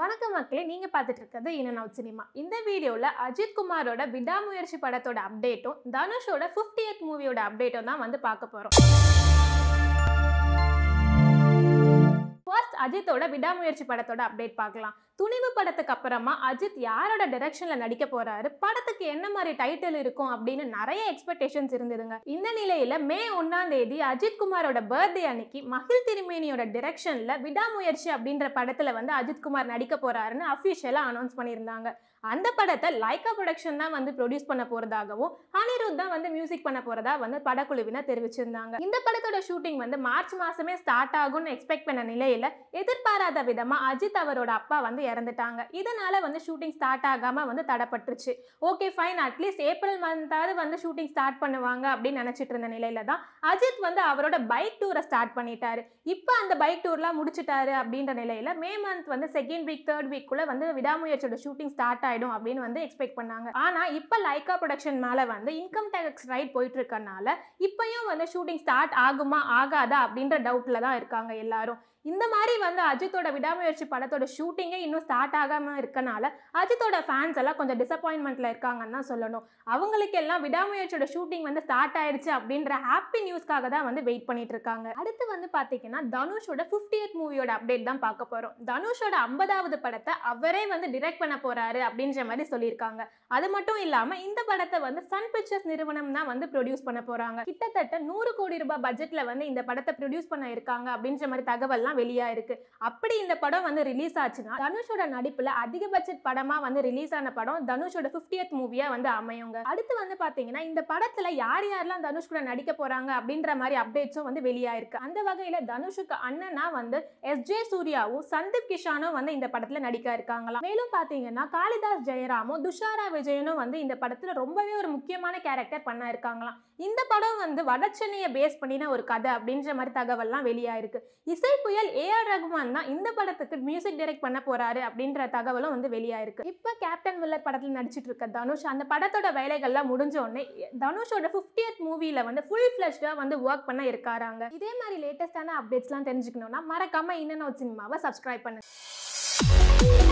வணக்கம் மக்களே நீங்கள் பார்த்துட்டு இருக்கிறது நவ் சினிமா இந்த வீடியோவில் அஜித் குமாரோட விடாமுயற்சி படத்தோட அப்டேட்டும் தனுஷோட ஃபிஃப்டி எயிட் மூவியோட அப்டேட்டும் தான் வந்து பார்க்க போகிறோம் அஜித்தோட விடாமுயற்சி படத்தோட அப்டேட் பார்க்கலாம் துணிவு படத்துக்கு அப்புறமா அஜித் யாரோட டைரக்ஷன்ல நடிக்க போறாரு படத்துக்கு என்ன மாதிரி டைட்டில் இருக்கும் அப்படின்னு நிறைய எக்ஸ்பெக்டேஷன்ஸ் இருந்ததுங்க இந்த நிலையில மே ஒன்னாம் தேதி அஜித் குமாரோட பர்த்டே அன்னைக்கு மகிழ் திருமேனியோட டைரக்ஷன்ல விடாமுயற்சி அப்படின்ற படத்துல வந்து அஜித் குமார் நடிக்க போறாருன்னு அஃபிஷியலா அனௌன்ஸ் பண்ணியிருந்தாங்க அந்த படத்தை லைக்கா ப்ரொடக்ஷன் தான் வந்து ப்ரொடியூஸ் பண்ண போறதாகவும் அனிருத் தான் வந்து மியூசிக் பண்ண போறதா வந்து படக்குழுவினர் தெரிவிச்சிருந்தாங்க இந்த படத்தோட ஷூட்டிங் வந்து மார்ச் மாசமே ஸ்டார்ட் ஆகும்னு எக்ஸ்பெக்ட் பண்ண நிலையில எதிர்பாராத விதமாக அஜித் அவரோட அப்பா வந்து இறந்துட்டாங்க இதனால் வந்து ஷூட்டிங் ஸ்டார்ட் ஆகாமல் வந்து தடப்பட்டுருச்சு ஓகே ஃபைன் அட்லீஸ்ட் ஏப்ரல் மந்தாவது வந்து ஷூட்டிங் ஸ்டார்ட் பண்ணுவாங்க அப்படின்னு நினச்சிட்டு இருந்த நிலையில தான் அஜித் வந்து அவரோட பைக் டூரை ஸ்டார்ட் பண்ணிட்டாரு இப்போ அந்த பைக் டூர்லாம் முடிச்சிட்டாரு அப்படின்ற நிலையில் மே மந்த் வந்து செகண்ட் வீக் தேர்ட் வீக்குள்ளே வந்து விடாமுயற்சியோட ஷூட்டிங் ஸ்டார்ட் ஆகிடும் அப்படின்னு வந்து எக்ஸ்பெக்ட் பண்ணாங்க ஆனால் இப்போ லைக்கா ப்ரொடக்ஷன் மேலே வந்து இன்கம் டேக்ஸ் ரைட் போயிட்டு இருக்கனால இப்பயும் வந்து ஷூட்டிங் ஸ்டார்ட் ஆகுமா ஆகாதா அப்படின்ற டவுட்டில் தான் இருக்காங்க எல்லாரும் இந்த மாதிரி வந்து அஜித்தோட விடாமுயற்சி படத்தோட ஷூட்டிங்கே இன்னும் ஸ்டார்ட் ஆகாமல் இருக்கனால அஜித்தோட ஃபேன்ஸ் எல்லாம் கொஞ்சம் டிசப்பாயின்மெண்ட்டில் இருக்காங்கன்னு தான் சொல்லணும் அவங்களுக்கு எல்லாம் விடாமுயற்சியோட ஷூட்டிங் வந்து ஸ்டார்ட் ஆயிடுச்சு அப்படின்ற ஹாப்பி நியூஸ்க்காக தான் வந்து வெயிட் பண்ணிட்டு இருக்காங்க அடுத்து வந்து பார்த்தீங்கன்னா தனுஷோட எயிட் மூவியோட அப்டேட் தான் பார்க்க போகிறோம் தனுஷோட ஐம்பதாவது படத்தை அவரே வந்து டிரெக்ட் பண்ண போகிறாரு அப்படின்ற மாதிரி சொல்லியிருக்காங்க அது மட்டும் இல்லாமல் இந்த படத்தை வந்து சன் பிக்சர்ஸ் நிறுவனம் தான் வந்து ப்ரொடியூஸ் பண்ண போகிறாங்க கிட்டத்தட்ட நூறு கோடி ரூபாய் பட்ஜெட்டில் வந்து இந்த படத்தை ப்ரொடியூஸ் பண்ண இருக்காங்க அப்படின்ற மாதிரி தகவல்லாம் வெளியாக இருக்கு அப்படி இந்த படம் வந்து ரிலீஸ் ஆச்சுன்னா தனுஷோட நடிப்புல அதிக பட்ஜெட் படமா வந்து ரிலீஸ் ஆன படம் தனுஷோட பிப்டியத் மூவியா வந்து அமையுங்க அடுத்து வந்து பாத்தீங்கன்னா இந்த படத்துல யார் யாரெல்லாம் தனுஷ் கூட நடிக்க போறாங்க அப்படின்ற மாதிரி அப்டேட்ஸும் வந்து வெளியாயிருக்கு அந்த வகையில தனுஷுக்கு அண்ணனா வந்து எஸ் ஜே சூர்யாவும் சந்தீப் கிஷானும் வந்து இந்த படத்துல நடிக்க இருக்காங்களாம் மேலும் பாத்தீங்கன்னா காளிதாஸ் ஜெயராமும் துஷாரா விஜயனும் வந்து இந்த படத்துல ரொம்பவே ஒரு முக்கியமான கேரக்டர் பண்ண இருக்காங்களாம் இந்த படம் வந்து வடச்சென்னையை பேஸ் பண்ணின ஒரு கதை அப்படின்ற மாதிரி தகவல்லாம் வெளியாயிருக்கு இசை புயல் ஏ ஆர் ரஹ்மான் தான் இந்த படத்துக்கு மியூசிக் டைரக்ட் பண்ண போறாரு அப்படின்ற தகவலும் வந்து வெளியாயிருக்கு இப்போ கேப்டன் வில்லர் படத்தில் நடிச்சிட்டு இருக்க தனுஷ் அந்த படத்தோட வேலைகள்லாம் முடிஞ்ச உடனே தனுஷோட பிப்டியத் மூவியில வந்து ஃபுல் ஃபிளஷ்டாக வந்து ஒர்க் பண்ண இருக்காராங்க இதே மாதிரி லேட்டஸ்டான அப்டேட்ஸ்லாம் தெரிஞ்சுக்கணும்னா மறக்காம இன்னும் சினிமாவை சப்ஸ்கிரைப் பண்ணுங்க